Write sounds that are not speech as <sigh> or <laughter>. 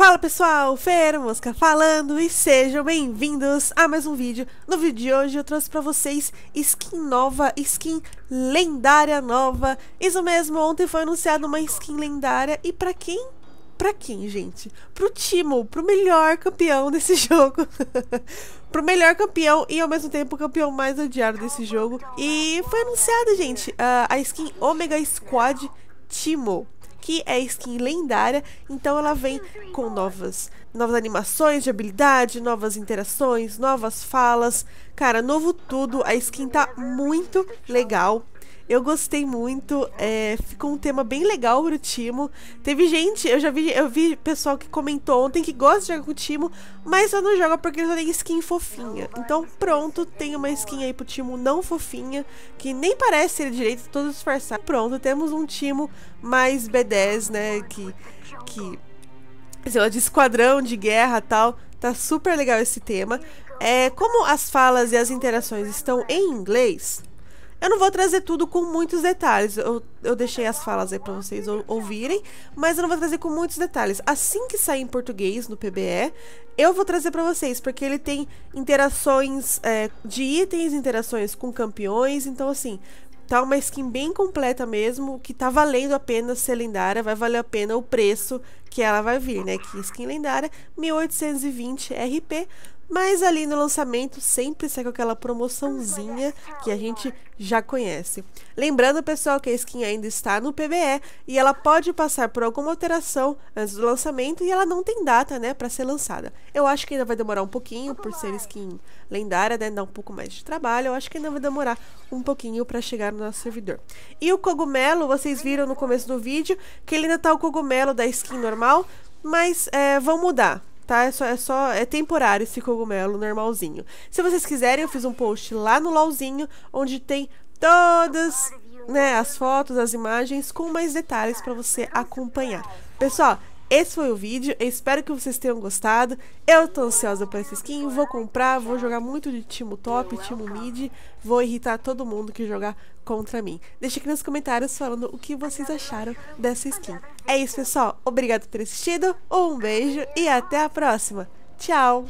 Fala pessoal, Fer Mosca falando e sejam bem-vindos a mais um vídeo. No vídeo de hoje eu trouxe pra vocês skin nova, skin lendária nova. Isso mesmo, ontem foi anunciada uma skin lendária e pra quem pra quem, gente? Pro Timo, pro melhor campeão desse <laughs> jogo. pro melhor campeão e ao mesmo tempo o campeão mais odiado desse jogo. E foi anunciada, gente, a skin Omega Squad Timo aqui é skin lendária, então ela vem com novas, novas animações de habilidade, novas interações, novas falas. Cara, novo tudo, a skin tá muito legal. Eu gostei muito. É, ficou um tema bem legal pro Timo. Teve gente, eu já vi, eu vi pessoal que comentou ontem que gosta de jogar com o Timo, mas só não joga porque só tem skin fofinha. Então pronto, tem uma skin aí pro Timo não fofinha, que nem parece ser direito, todo disfarçado. Pronto, temos um Timo mais B10, né? Que. que sei lá, de esquadrão, de guerra tal. Tá super legal esse tema. É, como as falas e as interações estão em inglês, eu não vou trazer tudo com muitos detalhes. Eu, eu deixei as falas aí para vocês ou, ouvirem, mas eu não vou trazer com muitos detalhes. Assim que sair em português no PBE, eu vou trazer para vocês, porque ele tem interações é, de itens, interações com campeões, então assim, tá uma skin bem completa mesmo, que tá valendo a pena ser lendária, vai valer a pena o preço que ela vai vir, né? Que skin lendária, 1820 RP, mas ali no lançamento sempre sai com aquela promoçãozinha que a gente já conhece. Lembrando, pessoal, que a skin ainda está no PBE e ela pode passar por alguma alteração antes do lançamento e ela não tem data, né, para ser lançada. Eu acho que ainda vai demorar um pouquinho por ser skin lendária, né, dá um pouco mais de trabalho. Eu acho que ainda vai demorar um pouquinho para chegar no nosso servidor. E o cogumelo, vocês viram no começo do vídeo que ele ainda tá o cogumelo da skin normal, mas é, vão mudar tá? É só, é só é temporário esse cogumelo normalzinho. Se vocês quiserem, eu fiz um post lá no LOLzinho, onde tem todas né, as fotos, as imagens com mais detalhes para você acompanhar. Pessoal, esse foi o vídeo, eu espero que vocês tenham gostado. Eu tô ansiosa por essa skin, vou comprar, vou jogar muito de time top, time mid, vou irritar todo mundo que jogar contra mim. Deixa aqui nos comentários falando o que vocês acharam dessa skin. É isso, pessoal. Obrigado por ter assistido, um beijo e até a próxima. Tchau!